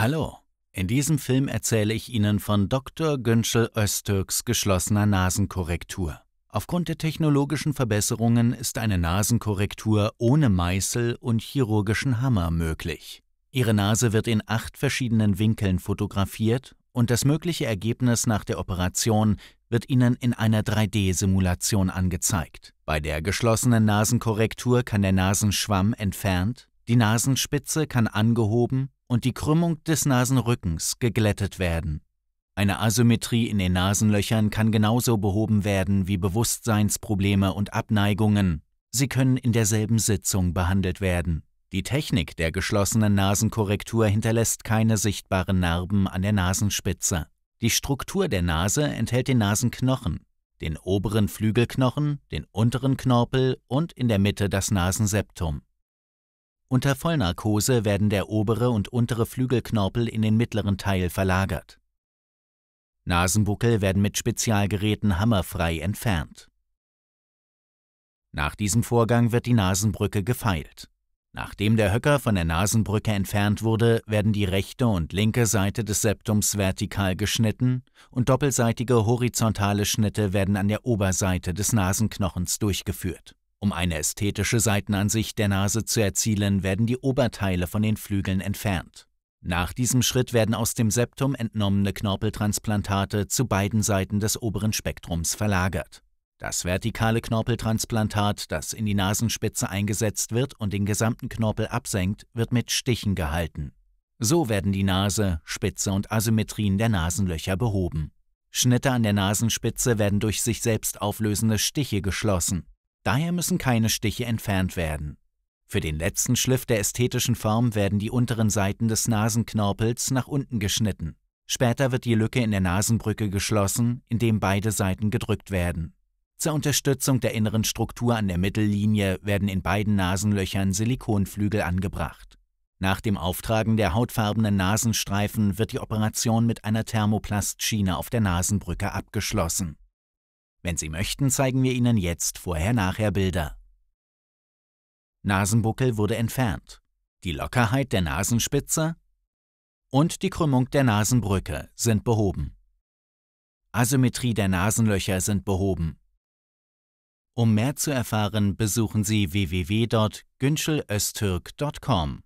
Hallo, in diesem Film erzähle ich Ihnen von Dr. Günschel Öztürks geschlossener Nasenkorrektur. Aufgrund der technologischen Verbesserungen ist eine Nasenkorrektur ohne Meißel und chirurgischen Hammer möglich. Ihre Nase wird in acht verschiedenen Winkeln fotografiert und das mögliche Ergebnis nach der Operation wird Ihnen in einer 3D-Simulation angezeigt. Bei der geschlossenen Nasenkorrektur kann der Nasenschwamm entfernt, die Nasenspitze kann angehoben und die Krümmung des Nasenrückens geglättet werden. Eine Asymmetrie in den Nasenlöchern kann genauso behoben werden wie Bewusstseinsprobleme und Abneigungen. Sie können in derselben Sitzung behandelt werden. Die Technik der geschlossenen Nasenkorrektur hinterlässt keine sichtbaren Narben an der Nasenspitze. Die Struktur der Nase enthält den Nasenknochen, den oberen Flügelknochen, den unteren Knorpel und in der Mitte das Nasenseptum. Unter Vollnarkose werden der obere und untere Flügelknorpel in den mittleren Teil verlagert. Nasenbuckel werden mit Spezialgeräten hammerfrei entfernt. Nach diesem Vorgang wird die Nasenbrücke gefeilt. Nachdem der Höcker von der Nasenbrücke entfernt wurde, werden die rechte und linke Seite des Septums vertikal geschnitten und doppelseitige horizontale Schnitte werden an der Oberseite des Nasenknochens durchgeführt. Um eine ästhetische Seitenansicht der Nase zu erzielen, werden die Oberteile von den Flügeln entfernt. Nach diesem Schritt werden aus dem Septum entnommene Knorpeltransplantate zu beiden Seiten des oberen Spektrums verlagert. Das vertikale Knorpeltransplantat, das in die Nasenspitze eingesetzt wird und den gesamten Knorpel absenkt, wird mit Stichen gehalten. So werden die Nase, Spitze und Asymmetrien der Nasenlöcher behoben. Schnitte an der Nasenspitze werden durch sich selbst auflösende Stiche geschlossen. Daher müssen keine Stiche entfernt werden. Für den letzten Schliff der ästhetischen Form werden die unteren Seiten des Nasenknorpels nach unten geschnitten. Später wird die Lücke in der Nasenbrücke geschlossen, indem beide Seiten gedrückt werden. Zur Unterstützung der inneren Struktur an der Mittellinie werden in beiden Nasenlöchern Silikonflügel angebracht. Nach dem Auftragen der hautfarbenen Nasenstreifen wird die Operation mit einer Thermoplastschiene auf der Nasenbrücke abgeschlossen. Wenn Sie möchten, zeigen wir Ihnen jetzt Vorher-Nachher-Bilder. Nasenbuckel wurde entfernt. Die Lockerheit der Nasenspitze und die Krümmung der Nasenbrücke sind behoben. Asymmetrie der Nasenlöcher sind behoben. Um mehr zu erfahren, besuchen Sie www.günschelöstürk.com.